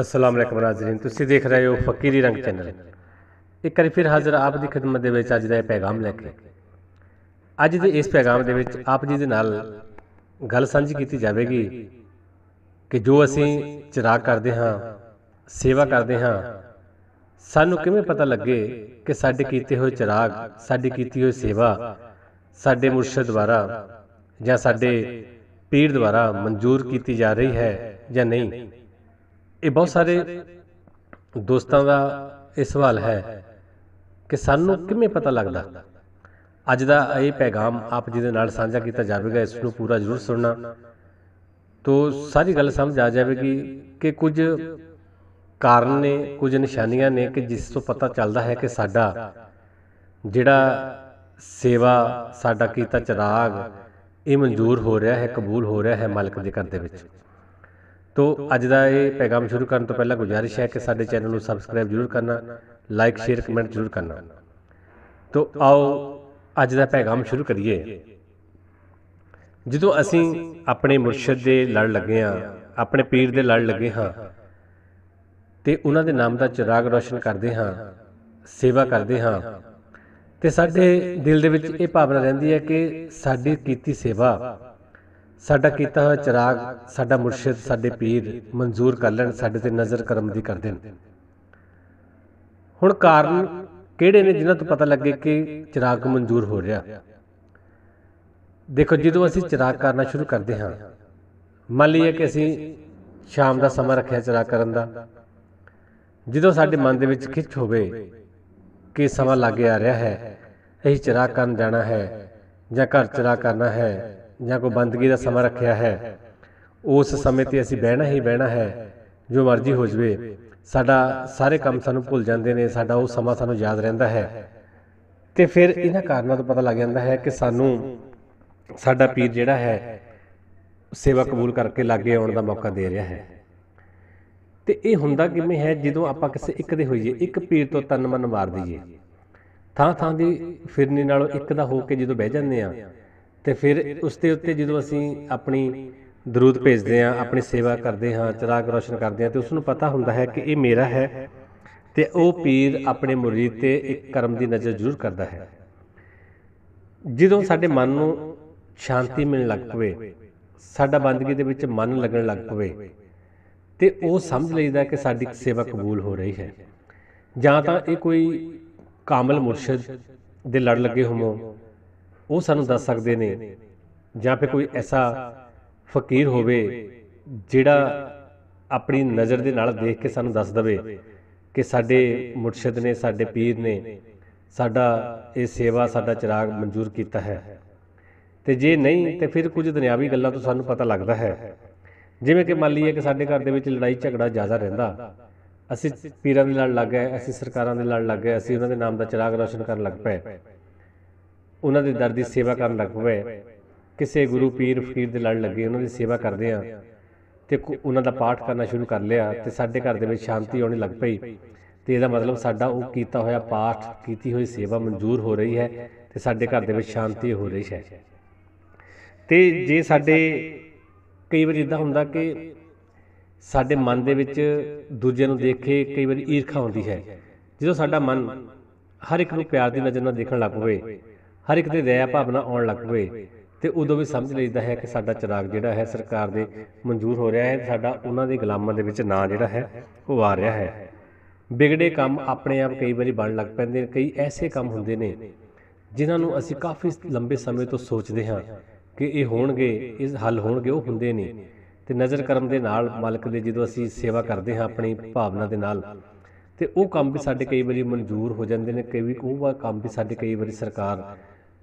ਅਸਲਾਮ ਅਲੈਕਮ ਨਾਜ਼ਰੀਨ ਤੁਸੀਂ ਦੇਖ ਰਹੇ ਹੋ ਫਕੀਰੀ ਰੰਗ ਚੈਨਲ ਇੱਕ ਵਾਰ ਫਿਰ ਹਾਜ਼ਰ ਆਪ ਦੀ ਖidmat ਦੇ ਵਿੱਚ ਅੱਜ ਦਾ ਇਹ ਪੈਗਾਮ ਲੈ ਕੇ ਅੱਜ ਦੇ ਇਸ ਪੈਗਾਮ ਦੇ ਵਿੱਚ ਆਪ ਜੀ ਦੇ ਨਾਲ ਗੱਲ ਸਾਂਝੀ ਕੀਤੀ ਜਾਵੇਗੀ ਕਿ ਜੋ ਅਸੀਂ ਚਿਰਾਗ ਕਰਦੇ ਹਾਂ ਸੇਵਾ ਕਰਦੇ ਹਾਂ ਸਾਨੂੰ ਕਿਵੇਂ ਪਤਾ ਲੱਗੇ ਕਿ ਸਾਡੇ ਕੀਤੇ ਹੋਏ ਚਿਰਾਗ ਸਾਡੀ ਕੀਤੀ ਹੋਈ ਸੇਵਾ ਸਾਡੇ ਮੁਰਸ਼ਿਦ ਦੁਆਰਾ ਜਾਂ ਸਾਡੇ ਪੀਰ ਦੁਆਰਾ ਮਨਜ਼ੂਰ ਕੀਤੀ ਜਾ ਰਹੀ ਹੈ ਜਾਂ ਨਹੀਂ ਇਹ ਬਹੁਤ ਸਾਰੇ ਦੋਸਤਾਂ ਦਾ ਇਹ ਸਵਾਲ ਹੈ ਕਿ ਸਾਨੂੰ ਕਿਵੇਂ ਪਤਾ ਲੱਗਦਾ ਅੱਜ ਦਾ ਇਹ ਪੈਗਾਮ ਆਪ ਜੀ ਦੇ ਨਾਲ ਸਾਂਝਾ ਕੀਤਾ ਜਾਵੇਗਾ ਇਸ ਨੂੰ ਪੂਰਾ ਜ਼ਰੂਰ ਸੁਣਨਾ ਤੋ ਸਾਰੀ ਗੱਲ ਸਮਝ ਆ ਜਾਵੇਗੀ ਕਿ ਕੁਝ ਕਾਰਨ ਨੇ ਕੁਝ ਨਿਸ਼ਾਨੀਆਂ ਨੇ ਕਿ ਜਿਸ ਤੋਂ ਪਤਾ ਚੱਲਦਾ ਹੈ ਕਿ ਸਾਡਾ ਜਿਹੜਾ ਸੇਵਾ ਸਾਡਾ ਕੀਤਾ ਚਰਾਗ ਇਹ ਮਨਜ਼ੂਰ ਹੋ ਰਿਹਾ ਹੈ ਕਬੂਲ ਹੋ ਰਿਹਾ ਹੈ ਮਾਲਕ ਦੇ ਘਰ ਦੇ ਵਿੱਚ ਤੋਂ ਅੱਜ ਦਾ ਇਹ ਪੈਗਾਮ ਸ਼ੁਰੂ ਕਰਨ ਤੋਂ ਪਹਿਲਾਂ ਗੁਜਾਰਿਸ਼ ਹੈ ਕਿ ਸਾਡੇ ਚੈਨਲ ਨੂੰ ਸਬਸਕ੍ਰਾਈਬ ਜ਼ਰੂਰ ਕਰਨਾ ਲਾਈਕ ਸ਼ੇਅਰ ਕਮੈਂਟ ਜ਼ਰੂਰ ਕਰਨਾ ਤੋਂ ਆਓ ਅੱਜ ਦਾ ਪੈਗਾਮ ਸ਼ੁਰੂ ਕਰੀਏ ਜਦੋਂ ਅਸੀਂ ਆਪਣੇ ਮੁਰਸ਼ਿਦ ਦੇ ਲੜ ਲੱਗੇ ਆ ਆਪਣੇ ਪੀਰ ਦੇ ਲੜ ਲੱਗੇ ਹਾਂ ਤੇ ਉਹਨਾਂ ਦੇ ਨਾਮ ਦਾ ਚਿਰਾਗ ਰੋਸ਼ਨ ਕਰਦੇ ਹਾਂ ਸੇਵਾ ਕਰਦੇ ਹਾਂ ਤੇ ਸਾਡੇ ਦਿਲ ਦੇ ਵਿੱਚ ਇਹ ਭਾਵਨਾ ਰਹਿੰਦੀ ਹੈ ਕਿ ਸਾਡੀ ਕੀਤੀ ਸੇਵਾ ਸਾਡਾ ਕੀਤਾ ਹੋਇਆ ਚਿਰਾਗ ਸਾਡਾ ਮੁਰਸ਼ਿਦ ਸਾਡੇ ਪੀਰ ਮਨਜ਼ੂਰ ਕਰ ਲੈਣ ਸਾਡੇ ਤੇ ਨਜ਼ਰ ਕਰਮ ਦੀ ਕਰ ਦੇਣ ਹੁਣ ਕਾਰਨ ਕਿਹੜੇ ਨੇ ਜਿਨ੍ਹਾਂ ਤੋਂ ਪਤਾ ਲੱਗੇ ਕਿ ਚਿਰਾਗ ਮਨਜ਼ੂਰ ਹੋ ਰਿਹਾ ਦੇਖੋ ਜਦੋਂ ਅਸੀਂ ਚਿਰਾਗ ਕਰਨਾ ਸ਼ੁਰੂ ਕਰਦੇ ਹਾਂ ਮੰਨ ਲਈਏ ਕਿ ਅਸੀਂ ਸ਼ਾਮ ਦਾ ਸਮਾਂ ਰੱਖਿਆ ਚਿਰਾਗ ਕਰਨ ਦਾ ਜਦੋਂ ਸਾਡੇ ਮਨ ਦੇ ਵਿੱਚ ਖਿੱਚ ਹੋਵੇ ਕਿ ਸਮਾਂ ਲੱਗ ਆ ਰਿਹਾ ਹੈ ਅਸੀਂ ਚਿਰਾਗ ਕਰਨ ਜਾਣਾ ਹੈ ਜਾਂ ਘਰ ਚਰਾ ਕਰਨਾ ਹੈ ਜਾਂ ਕੋ ਬੰਦਗੀ ਦਾ ਸਮਾਂ ਰੱਖਿਆ ਹੈ ਉਸ ਸਮੇਂ ਤੇ ਅਸੀਂ ਬਹਿਣਾ ਹੀ ਬਹਿਣਾ ਹੈ ਜੋ ਮਰਜ਼ੀ ਹੋ ਜਵੇ ਸਾਡਾ ਸਾਰੇ ਕੰਮ ਸਾਨੂੰ ਭੁੱਲ ਜਾਂਦੇ ਨੇ ਸਾਡਾ ਉਹ ਸਮਾਂ ਸਾਨੂੰ ਯਾਦ ਰਹਿੰਦਾ ਹੈ ਤੇ ਫਿਰ ਇਹਨਾਂ ਕਾਰਨਾਂ ਤੋਂ ਪਤਾ ਲੱਗ ਜਾਂਦਾ ਹੈ ਕਿ ਸਾਨੂੰ ਸਾਡਾ ਪੀਰ ਜਿਹੜਾ ਹੈ ਸੇਵਾ ਕਬੂਲ ਕਰਕੇ ਲਾਗੇ ਆਉਣ ਦਾ ਮੌਕਾ ਦੇ ਰਿਹਾ ਹੈ ਤੇ ਇਹ ਹੁੰਦਾ ਕਿਵੇਂ ਹੈ ਜਦੋਂ ਆਪਾਂ ਕਿਸੇ ਇੱਕ ਦੇ ਹੋਈਏ ਇੱਕ ਪੀਰ ਤੋਂ ਤਨ ਮਨ ਮਾਰ ਦਈਏ ਥਾਂ ਥਾਂ ਦੀ ਫਿਰਨੀ ਨਾਲੋਂ ਇੱਕ ਦਾ ਹੋ ਕੇ ਜਦੋਂ ਬਹਿ ਜਾਂਦੇ ਆ ਤੇ ਫਿਰ ਉਸ ਦੇ ਉੱਤੇ ਜਦੋਂ ਅਸੀਂ ਆਪਣੀ ਦਰੂਦ ਭੇਜਦੇ ਆ ਆਪਣੀ ਸੇਵਾ ਕਰਦੇ ਹਾਂ ਚਰਾਗ ਰੋਸ਼ਨ ਕਰਦੇ ਆ ਤੇ ਉਸ ਨੂੰ ਪਤਾ ਹੁੰਦਾ ਹੈ ਕਿ ਇਹ ਮੇਰਾ ਹੈ ਤੇ ਉਹ ਪੀਰ ਆਪਣੇ ਮੁਰੀਦ ਤੇ ਇੱਕ ਕਰਮ ਦੀ ਨਜ਼ਰ ਜ਼ਰੂਰ ਕਰਦਾ ਹੈ ਜਦੋਂ ਸਾਡੇ ਮਨ ਨੂੰ ਸ਼ਾਂਤੀ ਮਿਲਣ ਲੱਗ ਪਵੇ ਸਾਡਾ ਬੰਦਗੀ ਦੇ ਵਿੱਚ ਮਨ ਲੱਗਣ ਲੱਗ ਪਵੇ ਤੇ ਉਹ ਸਮਝ ਲਈਦਾ ਕਿ ਸਾਡੀ ਸੇਵਾ ਕਬੂਲ ਹੋ ਰਹੀ ਹੈ ਜਾਂ ਤਾਂ ਇਹ ਕੋਈ ਕਾਮਲ ਮੁਰਸ਼ਿਦ ਦੇ ਲੜ ਲੱਗੇ ਹੋਵੋ ਉਹ ਸਾਨੂੰ ਦੱਸ ਸਕਦੇ ਨੇ ਜਾਂ ਫਿਰ ਕੋਈ ਐਸਾ ਫਕੀਰ ਹੋਵੇ ਜਿਹੜਾ ਆਪਣੀ ਨਜ਼ਰ ਦੇ ਨਾਲ ਦੇਖ ਕੇ ਸਾਨੂੰ ਦੱਸ ਦਵੇ ਕਿ ਸਾਡੇ ਮੁਰਸ਼ਿਦ ਨੇ ਸਾਡੇ ਪੀਰ ਨੇ ਸਾਡਾ ਇਹ ਸੇਵਾ ਸਾਡਾ ਚਿਰਾਗ ਮਨਜ਼ੂਰ ਕੀਤਾ ਹੈ ਤੇ ਜੇ ਨਹੀਂ ਤੇ ਫਿਰ ਕੁਝ ਦੁਨਿਆਵੀ ਗੱਲਾਂ ਤੋਂ ਸਾਨੂੰ ਪਤਾ ਲੱਗਦਾ ਹੈ ਜਿਵੇਂ ਕਿ ਮੰਨ ਲਈਏ ਕਿ ਸਾਡੇ ਘਰ ਦੇ ਵਿੱਚ ਲੜਾਈ ਝਗੜਾ ਜ਼ਿਆਦਾ ਰਹਿੰਦਾ ਅਸੀਂ ਪੀਰਾਂ ਦੇ ਨਾਲ ਲੱਗ ਗਏ ਅਸੀਂ ਸਰਕਾਰਾਂ ਦੇ ਨਾਲ ਲੱਗ ਗਏ ਅਸੀਂ ਉਹਨਾਂ ਦੇ ਨਾਮ ਦਾ ਚਿਰਾਗ ਰੋਸ਼ਨ ਕਰਨ ਲੱਗ ਪਏ ਉਹਨਾਂ ਦੇ ਦਰ ਦੀ ਸੇਵਾ ਕਰਨ ਲੱਗ ਪਏ ਕਿਸੇ ਗੁਰੂ ਪੀਰ ਫਕੀਰ ਦੇ ਲੜ ਲੱਗੇ ਉਹਨਾਂ ਦੀ ਸੇਵਾ ਕਰਦੇ ਆ ਤੇ ਉਹਨਾਂ ਦਾ ਪਾਠ ਕਰਨਾ ਸ਼ੁਰੂ ਕਰ ਲਿਆ ਤੇ ਸਾਡੇ ਘਰ ਦੇ ਵਿੱਚ ਸ਼ਾਂਤੀ ਆਉਣੀ ਲੱਗ ਪਈ ਤੇ ਇਹਦਾ ਮਤਲਬ ਸਾਡਾ ਉਹ ਕੀਤਾ ਹੋਇਆ ਪਾਠ ਕੀਤੀ ਹੋਈ ਸੇਵਾ ਮਨਜ਼ੂਰ ਹੋ ਰਹੀ ਹੈ ਤੇ ਸਾਡੇ ਘਰ ਦੇ ਵਿੱਚ ਸ਼ਾਂਤੀ ਹੋ ਰਹੀ ਹੈ ਤੇ ਜੇ ਸਾਡੇ ਕਈ ਵਾਰ ਇਦਾਂ ਹੁੰਦਾ ਕਿ ਸਾਡੇ ਮਨ ਦੇ ਵਿੱਚ ਦੂਜਿਆਂ ਨੂੰ ਦੇਖ ਕੇ ਕਈ ਵਾਰੀ ਈਰਖਾ ਹੁੰਦੀ ਹੈ ਜਦੋਂ ਸਾਡਾ ਮਨ ਹਰ ਇੱਕ ਨੂੰ ਪਿਆਰ ਦੀ ਨਜ਼ਰ ਨਾਲ ਦੇਖਣ ਲੱਗ ਪਵੇ ਹਰ ਇੱਕ ਤੇ ਦਇਆ ਭਾਵਨਾ ਆਉਣ ਲੱਗ ਪਵੇ ਤੇ ਉਦੋਂ ਵੀ ਸਮਝ ਲਈਦਾ ਹੈ ਕਿ ਸਾਡਾ ਚਿਰਾਗ ਜਿਹੜਾ ਹੈ ਸਰਕਾਰ ਦੇ ਮਨਜ਼ੂਰ ਹੋ ਰਿਹਾ ਹੈ ਸਾਡਾ ਉਹਨਾਂ ਦੇ ਗੁਲਾਮਾਂ ਦੇ ਵਿੱਚ ਨਾਂ ਜਿਹੜਾ ਹੈ ਉਹ ਆ ਰਿਹਾ ਹੈ ਵਿਗੜੇ ਕੰਮ ਆਪਣੇ ਆਪ ਕਈ ਵਾਰੀ ਬਣ ਲੱਗ ਪੈਂਦੇ ਨੇ ਕਈ ਐਸੇ ਕੰਮ ਹੁੰਦੇ ਨੇ ਜਿਨ੍ਹਾਂ ਨੂੰ ਅਸੀਂ ਕਾਫੀ ਲੰਬੇ ਸਮੇਂ ਤੋਂ ਸੋਚਦੇ ਹਾਂ ਕਿ ਇਹ ਹੋਣਗੇ ਇਸ ਹੱਲ ਹੋਣਗੇ ਉਹ ਹੁੰਦੇ ਨਹੀਂ ਤੇ ਨਜ਼ਰ ਕਰਮ ਦੇ ਨਾਲ ਮਾਲਕ ਦੇ ਜਦੋਂ ਅਸੀਂ ਸੇਵਾ ਕਰਦੇ ਹਾਂ ਆਪਣੀ ਭਾਵਨਾ ਦੇ ਨਾਲ ਤੇ ਉਹ ਕੰਮ ਵੀ ਸਾਡੇ ਕਈ ਵਾਰੀ ਮਨਜ਼ੂਰ ਹੋ ਜਾਂਦੇ ਨੇ ਕਈ ਵੀ ਉਹ ਕੰਮ ਵੀ ਸਾਡੇ ਕਈ ਵਾਰੀ ਸਰਕਾਰ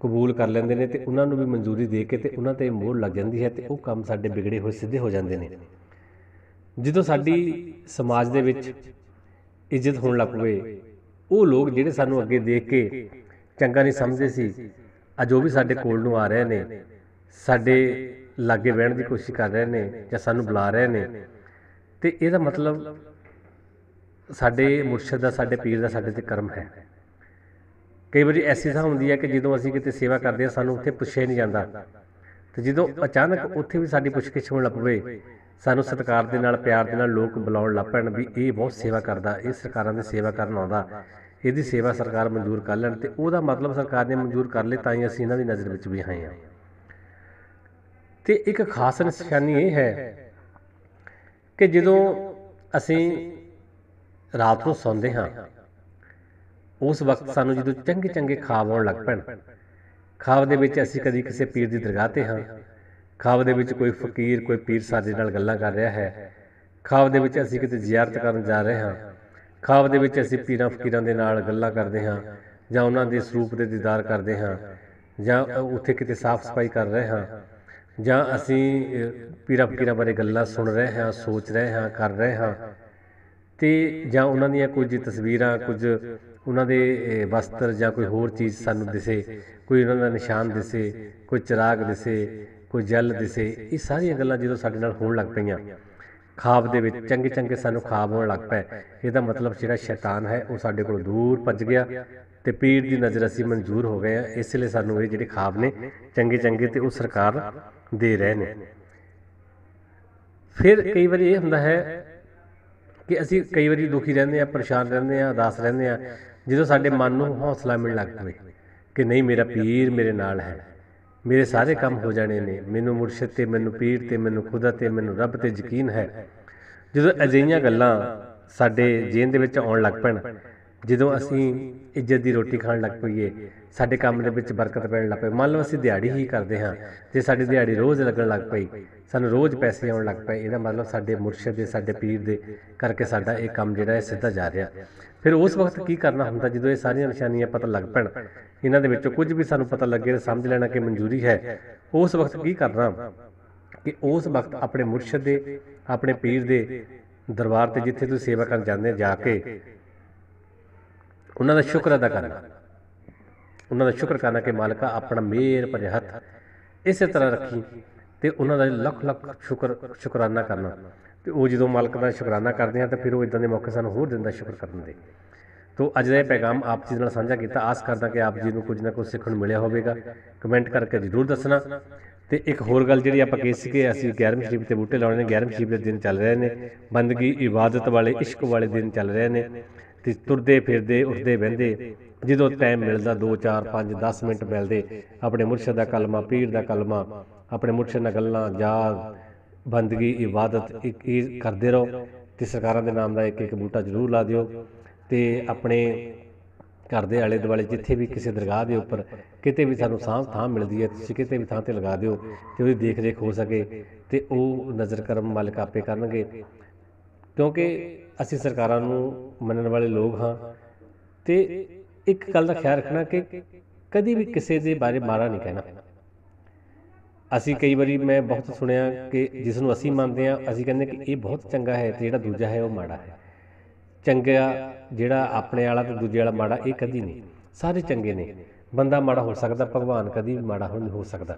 ਕਬੂਲ ਕਰ ਲੈਂਦੇ ਨੇ ਤੇ ਉਹਨਾਂ ਨੂੰ ਵੀ ਮਨਜ਼ੂਰੀ ਦੇ ਕੇ ਤੇ ਉਹਨਾਂ ਤੇ ਮੋਹਰ ਲੱਗ ਜਾਂਦੀ ਹੈ ਤੇ ਉਹ ਕੰਮ ਸਾਡੇ ਵਿਗੜੇ ਹੋਏ ਸਿੱਧੇ ਹੋ ਜਾਂਦੇ ਨੇ ਜਦੋਂ ਸਾਡੀ ਸਮਾਜ ਦੇ ਵਿੱਚ ਇੱਜ਼ਤ ਹੋਣ ਲੱਗ ਪਵੇ ਉਹ ਲੋਕ ਜਿਹੜੇ ਸਾਨੂੰ ਅੱਗੇ ਦੇਖ ਕੇ ਚੰਗਾ ਨਹੀਂ ਸਮਝਦੇ ਸੀ ਅਜੋ ਵੀ ਸਾਡੇ ਕੋਲ ਨੂੰ ਆ ਰਹੇ ਨੇ ਸਾਡੇ ਲਾਗੇ ਬਹਿਣ ਦੀ ਕੋਸ਼ਿਸ਼ ਕਰ ਰਹੇ ਨੇ ਜਾਂ ਸਾਨੂੰ ਬੁਲਾ ਰਹੇ ਨੇ ਤੇ ਇਹਦਾ ਮਤਲਬ ਸਾਡੇ ਮੁਰਸ਼ਿਦ ਦਾ ਸਾਡੇ ਪੀਰ ਦਾ ਸਾਡੇ ਤੇ ਕਰਮ ਹੈ ਕਈ ਵਾਰੀ ਐਸੀ ਥਾਂ ਹੁੰਦੀ ਹੈ ਕਿ ਜਦੋਂ ਅਸੀਂ ਕਿਤੇ ਸੇਵਾ ਕਰਦੇ ਹਾਂ ਸਾਨੂੰ ਉੱਥੇ ਪੁੱਛਿਆ ਨਹੀਂ ਜਾਂਦਾ ਤੇ ਜਦੋਂ ਅਚਾਨਕ ਉੱਥੇ ਵੀ ਸਾਡੀ ਪੁੱਛ ਹੋਣ ਲੱਗ ਪਵੇ ਸਾਨੂੰ ਸਤਿਕਾਰ ਦੇ ਨਾਲ ਪਿਆਰ ਦੇ ਨਾਲ ਲੋਕ ਬੁਲਾਉਣ ਲੱਗ ਪੈਣ ਵੀ ਇਹ ਬਹੁਤ ਸੇਵਾ ਕਰਦਾ ਇਹ ਸਰਕਾਰਾਂ ਦੀ ਸੇਵਾ ਕਰਨ ਆਉਂਦਾ ਇਹਦੀ ਸੇਵਾ ਸਰਕਾਰ ਮਨਜ਼ੂਰ ਕਰ ਲੈਣ ਤੇ ਉਹਦਾ ਮਤਲਬ ਸਰਕਾਰ ਨੇ ਮਨਜ਼ੂਰ ਕਰ ਲਈ ਤਾਂ ਹੀ ਅਸੀਂ ਇਹਨਾਂ ਦੀ ਨਜ਼ਰ ਵਿੱਚ ਵੀ ਆਏ ਹਾਂ ਤੇ ਇੱਕ ਖਾਸ ਨਿਸ਼ਾਨੀ ਇਹ ਹੈ ਕਿ ਜਦੋਂ ਅਸੀਂ ਰਾਤ ਨੂੰ ਸੌਂਦੇ ਹਾਂ ਉਸ ਵਕਤ ਸਾਨੂੰ ਜਦੋਂ ਚੰਗੇ ਚੰਗੇ ਖਾਬ ਆਉਣ ਲੱਗ ਪੈਣ ਖਾਬ ਦੇ ਵਿੱਚ ਅਸੀਂ ਕਦੀ ਕਿਸੇ ਪੀਰ ਦੀ ਦਰਗਾਹ ਤੇ ਹਾਂ ਖਾਬ ਦੇ ਵਿੱਚ ਕੋਈ ਫਕੀਰ ਕੋਈ ਪੀਰ ਸਾਡੇ ਨਾਲ ਗੱਲਾਂ ਕਰ ਰਿਹਾ ਹੈ ਖਾਬ ਦੇ ਵਿੱਚ ਅਸੀਂ ਕਿਤੇ ਜ਼ਿਆਰਤ ਕਰਨ ਜਾ ਰਹੇ ਹਾਂ ਖਾਬ ਦੇ ਵਿੱਚ ਅਸੀਂ ਪੀਰਾਂ ਫਕੀਰਾਂ ਦੇ ਨਾਲ ਗੱਲਾਂ ਕਰਦੇ ਹਾਂ ਜਾਂ ਉਹਨਾਂ ਦੇ ਸਰੂਪ ਦੇ ਦੀਦਾਰ ਕਰਦੇ ਹਾਂ ਜਾਂ ਉੱਥੇ ਕਿਤੇ ਸਾਫ਼ ਸਫਾਈ ਕਰ ਰਹੇ ਹਾਂ ਜਾਂ ਅਸੀਂ ਪੀਰਾ ਫਕੀਰਾਂ ਬਾਰੇ ਗੱਲਾਂ ਸੁਣ ਰਹੇ ਹਾਂ ਸੋਚ ਰਹੇ ਹਾਂ ਕਰ ਰਹੇ ਹਾਂ ਤੇ ਜਾਂ ਉਹਨਾਂ ਦੀਆਂ ਕੁਝ ਤਸਵੀਰਾਂ ਕੁਝ ਉਹਨਾਂ ਦੇ ਵਸਤਰ ਜਾਂ ਕੋਈ ਹੋਰ ਚੀਜ਼ ਸਾਨੂੰ ਦਿਸੇ ਕੋਈ ਉਹਨਾਂ ਦਾ ਨਿਸ਼ਾਨ ਦਿਸੇ ਕੋਈ ਚਿਰਾਗ ਦਿਸੇ ਕੋਈ ਜਲ ਦਿਸੇ ਇਹ ਸਾਰੀਆਂ ਗੱਲਾਂ ਜਦੋਂ ਸਾਡੇ ਨਾਲ ਹੋਣ ਲੱਗ ਪਈਆਂ ਖਾਬ ਦੇ ਵਿੱਚ ਚੰਗੇ ਚੰਗੇ ਸਾਨੂੰ ਖਾਬ ਹੋਣ ਲੱਗ ਪਏ ਇਹਦਾ ਮਤਲਬ ਜਿਹੜਾ ਸ਼ੈਤਾਨ ਹੈ ਉਹ ਸਾਡੇ ਕੋਲ ਦੂਰ ਭੱਜ ਗਿਆ ਤੇ ਪੀਰ ਦੀ ਨਜ਼ਰ ਅਸੀਂ ਮਨਜ਼ੂਰ ਹੋ ਗਏ ਆ ਇਸ ਲਈ ਸਾਨੂੰ ਇਹ ਜਿਹੜੇ ਖਾਬ ਨੇ ਚੰਗੇ ਚੰਗੇ ਤੇ ਉਹ ਸਰਕਾਰ ਦੇ ਰਹੇ ਨੇ ਫਿਰ ਕਈ ਵਾਰੀ ਇਹ ਹੁੰਦਾ ਹੈ ਕਿ ਅਸੀਂ ਕਈ ਵਾਰੀ ਦੁਖੀ ਰਹਿੰਦੇ ਆ ਪਰੇਸ਼ਾਨ ਰਹਿੰਦੇ ਆ ਉਦਾਸ ਰਹਿੰਦੇ ਆ ਜਦੋਂ ਸਾਡੇ ਮਨ ਨੂੰ ਹੌਸਲਾ ਮਿਲਣ ਲੱਗ ਪਵੇ ਕਿ ਨਹੀਂ ਮੇਰਾ ਪੀਰ ਮੇਰੇ ਨਾਲ ਹੈ ਮੇਰੇ ਸਾਰੇ ਕੰਮ ਹੋ ਜਾਣੇ ਨੇ ਮੈਨੂੰ ਮੁਰਸ਼ਿਦ ਤੇ ਮੈਨੂੰ ਪੀਰ ਤੇ ਮੈਨੂੰ ਖੁਦਾ ਤੇ ਮੈਨੂੰ ਰੱਬ ਤੇ ਯਕੀਨ ਹੈ ਜਦੋਂ ਅਜਿਹੀਆਂ ਗੱਲਾਂ ਸਾਡੇ ਜੀਵਨ ਦੇ ਵਿੱਚ ਆਉਣ ਲੱਗ ਪੈਣ ਜਦੋਂ ਅਸੀਂ ਇੱਜ਼ਤ ਦੀ ਰੋਟੀ ਖਾਣ ਲੱਗ ਪਈਏ ਸਾਡੇ ਕੰਮ ਦੇ ਵਿੱਚ ਬਰਕਤ ਪੈਣ ਲੱਗ ਪਈ ਮੰਨ ਲਓ ਅਸੀਂ ਦਿਹਾੜੀ ਹੀ ਕਰਦੇ ਹਾਂ ਤੇ ਸਾਡੀ ਦਿਹਾੜੀ ਰੋਜ਼ ਲੱਗਣ ਲੱਗ ਪਈ ਸਾਨੂੰ ਰੋਜ਼ ਪੈਸੇ ਆਉਣ ਲੱਗ ਪਏ ਇਹਦਾ ਮਤਲਬ ਸਾਡੇ ਮੁਰਸ਼ਿਦ ਦੇ ਸਾਡੇ ਪੀਰ ਦੇ ਕਰਕੇ ਸਾਡਾ ਇਹ ਕੰਮ ਜਿਹੜਾ ਹੈ ਸਿੱਧਾ ਜਾ ਰਿਹਾ ਫਿਰ ਉਸ ਵਕਤ ਕੀ ਕਰਨਾ ਹੁੰਦਾ ਜਦੋਂ ਇਹ ਸਾਰੀਆਂ ਨਿਸ਼ਾਨੀਆਂ ਪਤਾ ਲੱਗ ਪੈਣ ਇਹਨਾਂ ਦੇ ਵਿੱਚੋਂ ਕੁਝ ਵੀ ਸਾਨੂੰ ਪਤਾ ਲੱਗੇ ਤਾਂ ਸਮਝ ਲੈਣਾ ਕਿ ਮਨਜ਼ੂਰੀ ਹੈ ਉਸ ਵਕਤ ਕੀ ਕਰਨਾ ਕਿ ਉਸ ਵਕਤ ਆਪਣੇ ਮੁਰਸ਼ਿਦ ਦੇ ਆਪਣੇ ਪੀਰ ਦੇ ਦਰਬਾਰ ਤੇ ਜਿੱਥੇ ਤੁਸੀਂ ਸੇਵਾ ਕਰਨ ਜਾਂਦੇ ਜਾ ਕੇ ਉਹਨਾਂ ਦਾ ਸ਼ੁਕਰ ਅਦਾ ਕਰਨਾ ਉਹਨਾਂ ਦਾ ਸ਼ੁਕਰ ਕਰਨਾ ਕਿ ਮਾਲਕਾ ਆਪਣਾ ਮੇਰ ਭਰੇ ਹੱਥ ਇਸੇ ਤਰ੍ਹਾਂ ਰੱਖੀ ਤੇ ਉਹਨਾਂ ਦਾ ਲੱਖ ਲੱਖ ਸ਼ੁਕਰ ਸ਼ੁਕਰਾਨਾ ਕਰਨਾ ਤੇ ਉਹ ਜਦੋਂ ਮਾਲਕ ਦਾ ਸ਼ੁਕਰਾਨਾ ਕਰਦੇ ਆ ਤਾਂ ਫਿਰ ਉਹ ਇਦਾਂ ਦੇ ਮੌਕੇ ਸਾਨੂੰ ਹੋਰ ਦਿੰਦਾ ਸ਼ੁਕਰ ਕਰਨ ਦੇ ਤੋ ਅੱਜ ਦਾ ਇਹ ਪੈਗਾਮ ਆਪ ਜੀ ਨਾਲ ਸਾਂਝਾ ਕੀਤਾ ਆਸ ਕਰਦਾ ਕਿ ਆਪ ਜੀ ਨੂੰ ਕੁਝ ਨਾ ਕੁਝ ਸਿੱਖਣ ਨੂੰ ਮਿਲਿਆ ਹੋਵੇਗਾ ਕਮੈਂਟ ਕਰਕੇ ਜ਼ਰੂਰ ਦੱਸਣਾ ਤੇ ਇੱਕ ਹੋਰ ਗੱਲ ਜਿਹੜੀ ਆਪਾਂ ਕਹੀ ਸੀ ਕਿ ਅਸੀਂ 11ਵੇਂ ਸ਼ਰੀਫ ਤੇ ਬੂਟੇ ਲਾਉਣੇ ਨੇ 11ਵੇਂ ਸ਼ਰੀਫ ਦੇ ਦਿਨ ਚੱਲ ਰਹੇ ਨੇ ਬੰਦਗੀ ਇਬਾਦਤ ਵਾਲੇ ਇਸ਼ਕ ਵਾਲੇ ਦਿਨ ਚੱਲ ਰਹੇ ਨੇ ਤੇ ਤੁਰਦੇ ਫਿਰਦੇ ਉੱਠਦੇ ਬਹਿੰਦੇ ਜਦੋਂ ਟਾਈਮ ਮਿਲਦਾ 2 4 5 10 ਮਿੰਟ ਮਿਲਦੇ ਆਪਣੇ ਮੁਰਸ਼ਿਦ ਦਾ ਕਲਮਾ ਪੀਰ ਦਾ ਕਲਮਾ ਆਪਣੇ ਮੁਰਸ਼ਿਦ ਨਾਲ ਗੱਲਾਂ ਜਾਗ ਬੰਦਗੀ ਇਬਾਦਤ ਇੱਕ ਹੀ ਕਰਦੇ ਰਹੋ ਤੇ ਸਰਕਾਰਾਂ ਦੇ ਨਾਮ ਦਾ ਇੱਕ ਇੱਕ ਬੂਟਾ ਜ਼ਰੂਰ ਲਾ ਦਿਓ ਤੇ ਆਪਣੇ ਘਰ ਦੇ ਆਲੇ ਦੁਆਲੇ ਜਿੱਥੇ ਵੀ ਕਿਸੇ ਦਰਗਾਹ ਦੇ ਉੱਪਰ ਕਿਤੇ ਵੀ ਸਾਨੂੰ ਸਾਹ ਥਾਂ ਮਿਲਦੀ ਹੈ ਤੁਸੀਂ ਕਿਤੇ ਵੀ ਥਾਂ ਤੇ ਲਗਾ ਦਿਓ ਤੇ ਉਹਦੀ ਦੇਖ ਰੇਖ ਹੋ ਸਕੇ ਤੇ ਉਹ ਨਜ਼ਰ ਕਰਮ ਮਾਲਕ ਆਪੇ ਕਰਨਗੇ ਕਿਉਂਕਿ ਅਸੀਂ ਸਰਕਾਰਾਂ ਨੂੰ ਮੰਨਣ ਵਾਲੇ ਲੋਕ ਹਾਂ ਤੇ ਇੱਕ ਗੱਲ ਦਾ ਖਿਆਲ ਰੱਖਣਾ ਕਿ ਕਦੀ ਵੀ ਕਿਸੇ ਦੇ ਬਾਰੇ ਮਾਰਾ ਨਹੀਂ ਕਹਿਣਾ ਅਸੀਂ ਕਈ ਵਾਰੀ ਮੈਂ ਬਹੁਤ ਸੁਣਿਆ ਕਿ ਜਿਸ ਨੂੰ ਅਸੀਂ ਮੰਨਦੇ ਆ ਅਸੀਂ ਕਹਿੰਦੇ ਕਿ ਇਹ ਬਹੁਤ ਚੰਗਾ ਹੈ ਤੇ ਜਿਹੜਾ ਦੂਜਾ ਹੈ ਉਹ ਮਾੜਾ ਹੈ ਚੰਗਾ ਜਿਹੜਾ ਆਪਣੇ ਵਾਲਾ ਤੇ ਦੂਜੇ ਵਾਲਾ ਮਾੜਾ ਇਹ ਕਦੀ ਨਹੀਂ ਸਾਰੇ ਚੰਗੇ ਨੇ ਬੰਦਾ ਮਾੜਾ ਹੋ ਸਕਦਾ ਭਗਵਾਨ ਕਦੀ ਵੀ ਮਾੜਾ ਨਹੀਂ ਹੋ ਸਕਦਾ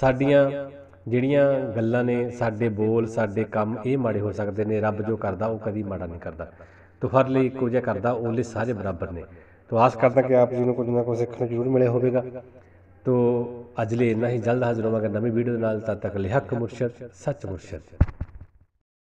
ਸਾਡੀਆਂ ਜਿਹੜੀਆਂ ਗੱਲਾਂ ਨੇ ਸਾਡੇ ਬੋਲ ਸਾਡੇ ਕੰਮ ਇਹ ਮਾੜੇ ਹੋ ਸਕਦੇ ਨੇ ਰੱਬ ਜੋ ਕਰਦਾ ਉਹ ਕਦੀ ਮਾੜਾ ਨਹੀਂ ਕਰਦਾ ਤੋ ਹਰ ਲਈ ਇੱਕੋ ਜਿਹਾ ਕਰਦਾ ਉਹ ਲਈ ਸਾਰੇ ਬਰਾਬਰ ਨੇ ਤੋ ਆਸ ਕਰਦਾ ਕਿ ਆਪ ਜੀ ਨੂੰ ਕੁਝ ਨਾ ਕੁਝ ਸਿੱਖਣ ਨੂੰ ਜ਼ਰੂਰ ਮਿਲੇ ਹੋਵੇਗਾ ਤੋ ਅੱਜ ਲਈ ਇੰਨਾ ਹੀ ਜਲਦ ਹਾਜ਼ਰ ਹੋਵਾਂਗਾ ਨਵੀਂ ਵੀਡੀਓ ਦੇ ਨਾਲ ਤਦ ਤੱਕ ਲਈ ਹੱਕ ਮੁਰਸ਼ਦ ਸੱਚ ਮੁਰਸ਼ਦ